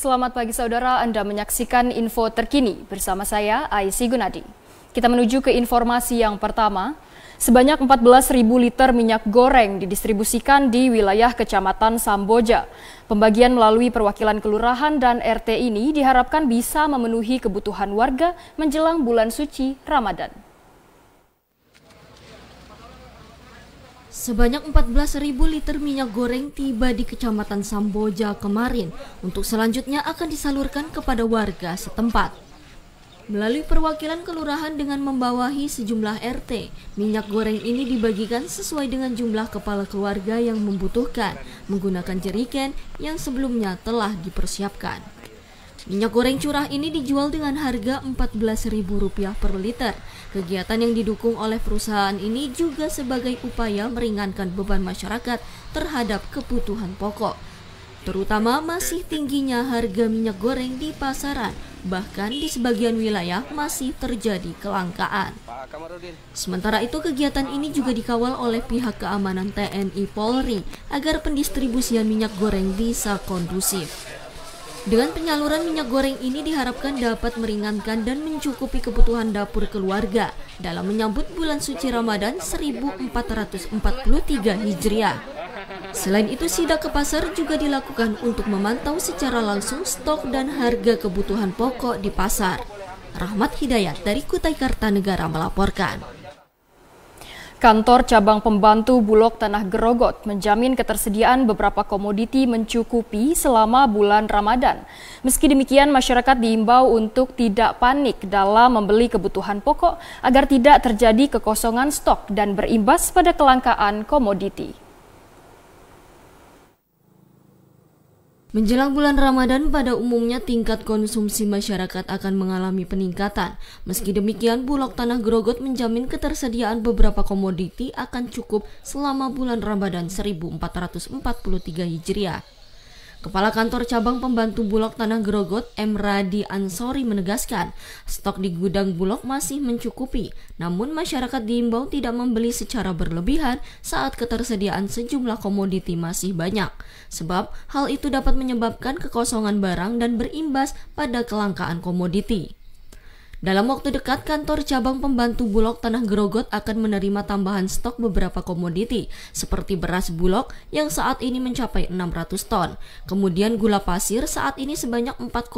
Selamat pagi saudara, Anda menyaksikan info terkini bersama saya Aisy Gunadi. Kita menuju ke informasi yang pertama. Sebanyak 14.000 liter minyak goreng didistribusikan di wilayah Kecamatan Samboja. Pembagian melalui perwakilan kelurahan dan RT ini diharapkan bisa memenuhi kebutuhan warga menjelang bulan suci Ramadan. Sebanyak 14.000 liter minyak goreng tiba di Kecamatan Samboja kemarin untuk selanjutnya akan disalurkan kepada warga setempat. Melalui perwakilan kelurahan dengan membawahi sejumlah RT, minyak goreng ini dibagikan sesuai dengan jumlah kepala keluarga yang membutuhkan menggunakan jeriken yang sebelumnya telah dipersiapkan. Minyak goreng curah ini dijual dengan harga Rp14.000 per liter. Kegiatan yang didukung oleh perusahaan ini juga sebagai upaya meringankan beban masyarakat terhadap kebutuhan pokok, terutama masih tingginya harga minyak goreng di pasaran. Bahkan di sebagian wilayah masih terjadi kelangkaan. Sementara itu kegiatan ini juga dikawal oleh pihak keamanan TNI Polri agar pendistribusian minyak goreng bisa kondusif. Dengan penyaluran minyak goreng ini diharapkan dapat meringankan dan mencukupi kebutuhan dapur keluarga dalam menyambut bulan suci Ramadan 1443 Hijriah. Selain itu, sidak ke pasar juga dilakukan untuk memantau secara langsung stok dan harga kebutuhan pokok di pasar. Rahmat Hidayat dari Kutai Kartanegara melaporkan. Kantor cabang pembantu Bulog Tanah Gerogot menjamin ketersediaan beberapa komoditi mencukupi selama bulan Ramadan. Meski demikian, masyarakat diimbau untuk tidak panik dalam membeli kebutuhan pokok agar tidak terjadi kekosongan stok dan berimbas pada kelangkaan komoditi. Menjelang bulan Ramadan, pada umumnya tingkat konsumsi masyarakat akan mengalami peningkatan. Meski demikian, Bulog Tanah Grogot menjamin ketersediaan beberapa komoditi akan cukup selama bulan Ramadan 1443 Hijriah. Kepala Kantor Cabang Pembantu Bulog Tanah Grogot, M. Radi Ansori menegaskan, stok di gudang Bulog masih mencukupi, namun masyarakat diimbau tidak membeli secara berlebihan saat ketersediaan sejumlah komoditi masih banyak. Sebab, hal itu dapat menyebabkan kekosongan barang dan berimbas pada kelangkaan komoditi. Dalam waktu dekat, kantor cabang pembantu Bulog Tanah Gerogot akan menerima tambahan stok beberapa komoditi seperti beras Bulog yang saat ini mencapai 600 ton. Kemudian gula pasir saat ini sebanyak 4,5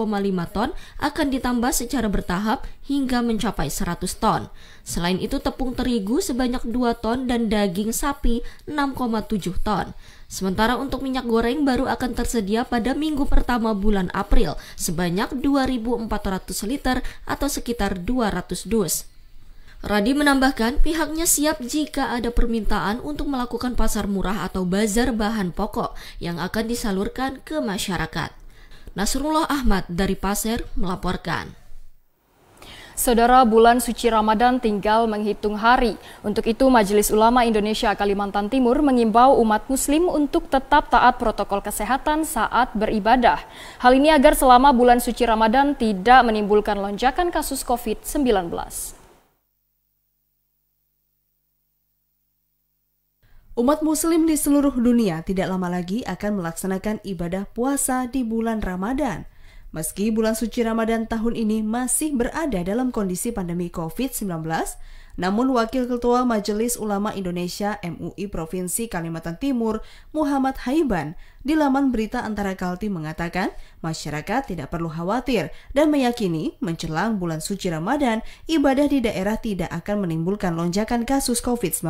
ton akan ditambah secara bertahap hingga mencapai 100 ton. Selain itu tepung terigu sebanyak 2 ton dan daging sapi 6,7 ton. Sementara untuk minyak goreng baru akan tersedia pada minggu pertama bulan April sebanyak 2.400 liter atau sekitar 200 dus. Radi menambahkan pihaknya siap jika ada permintaan untuk melakukan pasar murah atau bazar bahan pokok yang akan disalurkan ke masyarakat. Nasrullah Ahmad dari Pasir melaporkan. Saudara bulan suci Ramadan tinggal menghitung hari. Untuk itu Majelis Ulama Indonesia Kalimantan Timur mengimbau umat muslim untuk tetap taat protokol kesehatan saat beribadah. Hal ini agar selama bulan suci Ramadan tidak menimbulkan lonjakan kasus COVID-19. Umat muslim di seluruh dunia tidak lama lagi akan melaksanakan ibadah puasa di bulan Ramadan. Meski bulan suci Ramadan tahun ini masih berada dalam kondisi pandemi COVID-19, namun Wakil Ketua Majelis Ulama Indonesia MUI Provinsi Kalimantan Timur, Muhammad Haiban, di laman berita Antara Kalti mengatakan, masyarakat tidak perlu khawatir dan meyakini menjelang bulan suci Ramadan, ibadah di daerah tidak akan menimbulkan lonjakan kasus COVID-19.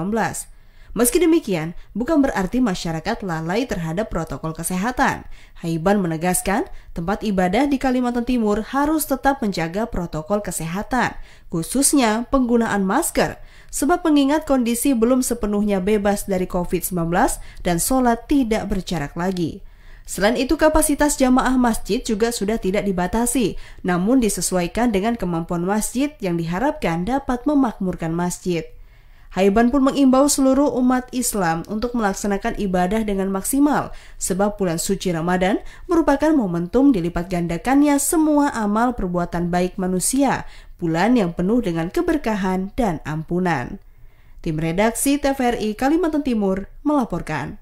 Meski demikian, bukan berarti masyarakat lalai terhadap protokol kesehatan. Haiban menegaskan, tempat ibadah di Kalimantan Timur harus tetap menjaga protokol kesehatan, khususnya penggunaan masker, sebab mengingat kondisi belum sepenuhnya bebas dari COVID-19 dan sholat tidak berjarak lagi. Selain itu, kapasitas jamaah masjid juga sudah tidak dibatasi, namun disesuaikan dengan kemampuan masjid yang diharapkan dapat memakmurkan masjid. Haiban pun mengimbau seluruh umat Islam untuk melaksanakan ibadah dengan maksimal, sebab bulan suci Ramadan merupakan momentum dilipat gandakannya semua amal perbuatan baik manusia, bulan yang penuh dengan keberkahan dan ampunan. Tim redaksi TVRI Kalimantan Timur melaporkan.